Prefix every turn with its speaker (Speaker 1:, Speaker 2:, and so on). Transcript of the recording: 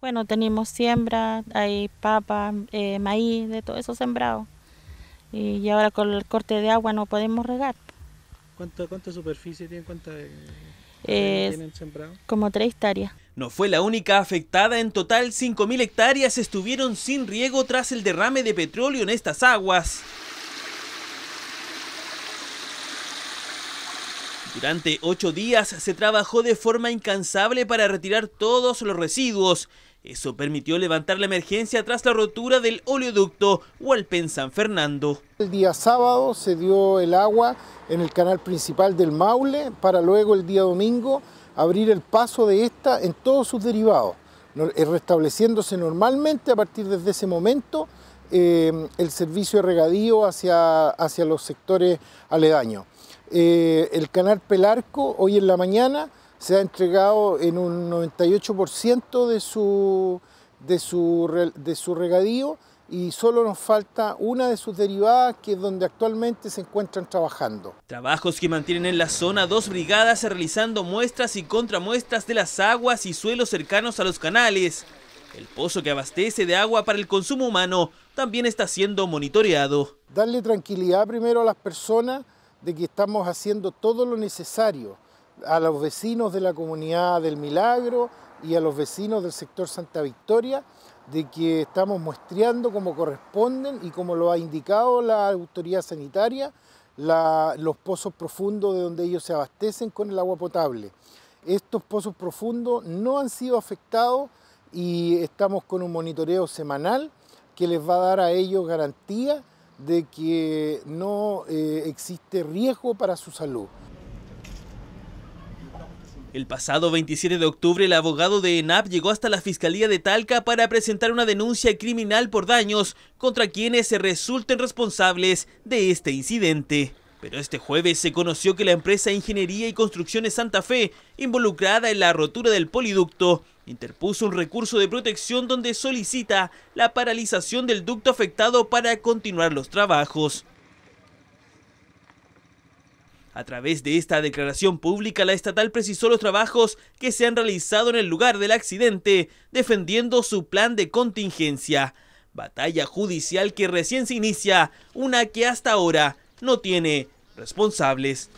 Speaker 1: Bueno, tenemos siembra, hay papa, eh, maíz, de todo eso sembrado. Y, ahora con el corte de agua no podemos regar. ¿Cuánto, cuánta superficie tiene, ¿Cuánta eh, eh, tienen sembrado? Como tres hectáreas. No fue la única afectada, en total 5.000 hectáreas estuvieron sin riego tras el derrame de petróleo en estas aguas. Durante ocho días se trabajó de forma incansable para retirar todos los residuos. Eso permitió levantar la emergencia tras la rotura del oleoducto Hualpén San Fernando.
Speaker 2: El día sábado se dio el agua en el canal principal del Maule para luego el día domingo abrir el paso de esta en todos sus derivados, eh, restableciéndose normalmente a partir desde ese momento eh, el servicio de regadío hacia, hacia los sectores aledaños. Eh, el canal Pelarco, hoy en la mañana, se ha entregado en un 98% de su, de, su, de su regadío y solo nos falta una de sus derivadas, que es donde actualmente se encuentran trabajando.
Speaker 1: Trabajos que mantienen en la zona dos brigadas realizando muestras y contramuestras de las aguas y suelos cercanos a los canales. El pozo que abastece de agua para el consumo humano también está siendo monitoreado.
Speaker 2: Darle tranquilidad primero a las personas de que estamos haciendo todo lo necesario a los vecinos de la comunidad del Milagro y a los vecinos del sector Santa Victoria de que estamos muestreando como corresponden y como lo ha indicado la autoridad sanitaria los pozos profundos de donde ellos se abastecen con el agua potable. Estos pozos profundos no han sido afectados y estamos con un monitoreo semanal que les va a dar a ellos garantía de que no eh, existe riesgo para su salud.
Speaker 1: El pasado 27 de octubre, el abogado de ENAP llegó hasta la Fiscalía de Talca para presentar una denuncia criminal por daños contra quienes se resulten responsables de este incidente. Pero este jueves se conoció que la empresa Ingeniería y Construcciones Santa Fe, involucrada en la rotura del poliducto, interpuso un recurso de protección donde solicita la paralización del ducto afectado para continuar los trabajos. A través de esta declaración pública, la estatal precisó los trabajos que se han realizado en el lugar del accidente, defendiendo su plan de contingencia. Batalla judicial que recién se inicia, una que hasta ahora no tiene responsables.